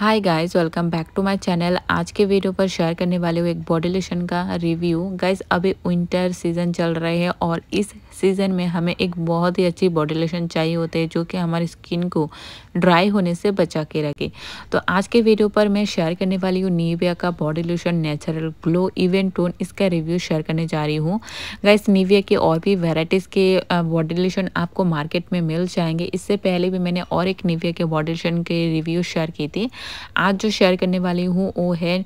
hi guys welcome back to my channel आज के video पर शेयर करने वाले हुए एक बॉडी लोशन का रिव्यू गाइस अभी विंटर सीज़न चल रहे हैं और इस सीज़न में हमें एक बहुत ही अच्छी बॉडी लोशन चाहिए होते हैं जो कि हमारी स्किन को ड्राई होने से बचा के रखे तो आज के वीडियो पर मैं शेयर करने वाली हूँ नीविया का body lotion natural glow even tone इसका रिव्यू शेयर करने जा रही हूँ गैस नीविया के और भी वेराइटीज़ के बॉडी लोशन आपको मार्केट में मिल जाएंगे इससे पहले भी मैंने और एक नीविया के बॉडी लोशन के रिव्यू शेयर की थी आज जो शेयर करने वाली हूँ वो है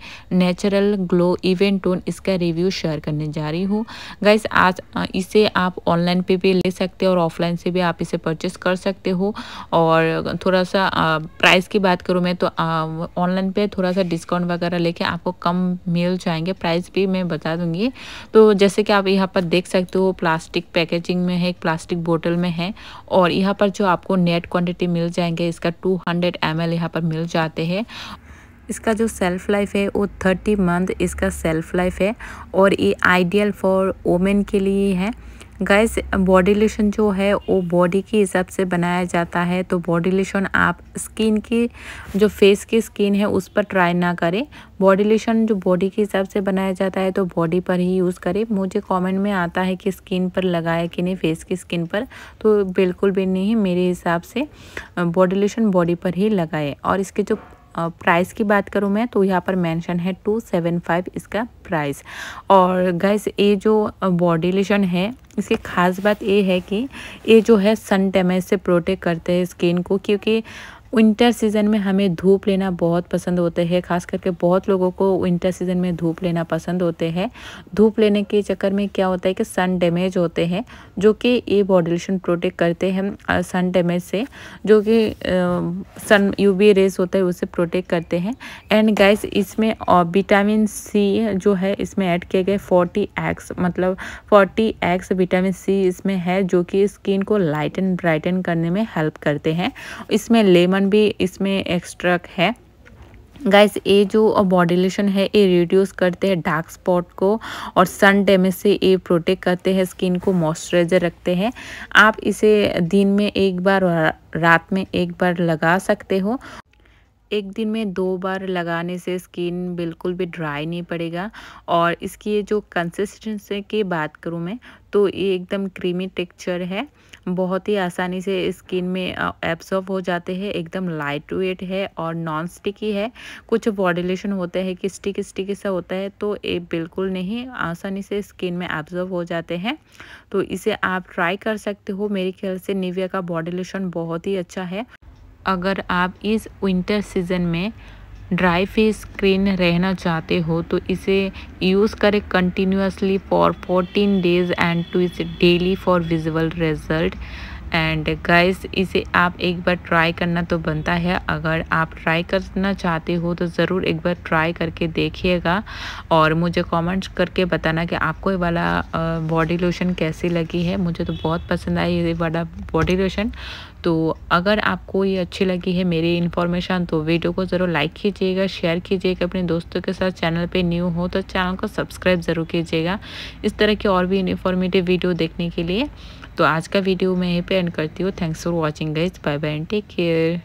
नेचुरल ग्लो इवेंट टोन इसका रिव्यू शेयर करने जा रही हूँ गैस आज इसे आप ऑनलाइन पे भी ले सकते हो और ऑफलाइन से भी आप इसे परचेस कर सकते हो और थोड़ा थोड़ा सा प्राइस की बात करूँ मैं तो ऑनलाइन पे थोड़ा सा डिस्काउंट वगैरह लेके आपको कम मिल जाएंगे प्राइस भी मैं बता दूँगी तो जैसे कि आप यहाँ पर देख सकते हो प्लास्टिक पैकेजिंग में है एक प्लास्टिक बोतल में है और यहाँ पर जो आपको नेट क्वान्टिटी मिल जाएंगे इसका टू हंड्रेड एम एल यहाँ पर मिल जाते हैं इसका जो सेल्फ लाइफ है वो थर्टी मंथ इसका सेल्फ लाइफ है और ये आइडियल फॉर वोमेन के लिए है गैस बॉडी लोशन जो है वो बॉडी के हिसाब से बनाया जाता है तो बॉडी लोशन आप स्किन की जो फेस की स्किन है उस पर ट्राई ना करें बॉडी लोशन जो बॉडी के हिसाब से बनाया जाता है तो बॉडी पर ही यूज़ करें मुझे कमेंट में आता है कि स्किन पर लगाए कि नहीं फेस की स्किन पर तो बिल्कुल भी नहीं मेरे हिसाब से बॉडी लोशन बॉडी पर ही लगाए और इसके जो प्राइस की बात करूँ मैं तो यहाँ पर मेंशन है टू सेवन फाइव इसका प्राइस और गैस ये जो बॉडी लेशन है इसकी खास बात ये है कि ये जो है सन डैमेज से प्रोटेक्ट करते हैं स्किन को क्योंकि विंटर सीज़न में हमें धूप लेना बहुत पसंद होते हैं खास करके बहुत लोगों को विंटर सीज़न में धूप लेना पसंद होते हैं धूप लेने के चक्कर में क्या होता है कि सन डैमेज होते हैं जो कि ये बॉडी लोशन प्रोटेक्ट करते हैं सन डैमेज से जो कि सन यू रेस होता है उसे प्रोटेक्ट करते हैं एंड गैस इसमें विटामिन सी जो है इसमें ऐड किए गए फोर्टी एक्स मतलब फोर्टी एक्स विटामिन सी इसमें है जो कि स्किन को लाइटन ब्राइटन करने में हेल्प करते हैं इसमें लेमन वन भी इसमें एक्स्ट्रक है गाइस ये जो बॉडी है ये रिड्यूस करते हैं डार्क स्पॉट को और सन डैमेज से ये प्रोटेक्ट करते हैं स्किन को मॉइस्चराइजर रखते हैं आप इसे दिन में एक बार और रात में एक बार लगा सकते हो एक दिन में दो बार लगाने से स्किन बिल्कुल भी ड्राई नहीं पड़ेगा और इसकी ये जो कंसिस्टेंसी की बात करूँ मैं तो ये एकदम क्रीमी टेक्चर है बहुत ही आसानी से स्किन में एब्सॉर्ब हो जाते हैं एकदम लाइट वेट है और नॉन स्टिकी है कुछ बॉडिलेशन होते हैं कि स्टिक स्टिकी सा होता है तो ये बिल्कुल नहीं आसानी से स्किन में एब्जॉर्व हो जाते हैं तो इसे आप ट्राई कर सकते हो मेरे ख्याल से निविया का बॉडिलेशन बहुत ही अच्छा है अगर आप इस विंटर सीज़न में ड्राई फेस क्रीम रहना चाहते हो तो इसे यूज़ करें कंटिन्यूसली फॉर 14 डेज एंड टू इस daily for visual result and guys इसे आप एक बार ट्राई करना तो बनता है अगर आप ट्राई करना चाहते हो तो ज़रूर एक बार ट्राई करके देखिएगा और मुझे कमेंट्स करके बताना कि आपको ये वाला बॉडी लोशन कैसी लगी है मुझे तो बहुत पसंद आई ये वाला बॉडी लोशन तो अगर आपको ये अच्छी लगी है मेरी इन्फॉर्मेशन तो वीडियो को ज़रूर लाइक कीजिएगा शेयर कीजिएगा अपने दोस्तों के साथ चैनल पे न्यू हो तो चैनल को सब्सक्राइब ज़रूर कीजिएगा इस तरह की और भी इन्फॉर्मेटिव वीडियो देखने के लिए तो आज का वीडियो मैं यहीं पे एंड करती हूँ thanks for watching guys bye bye and take care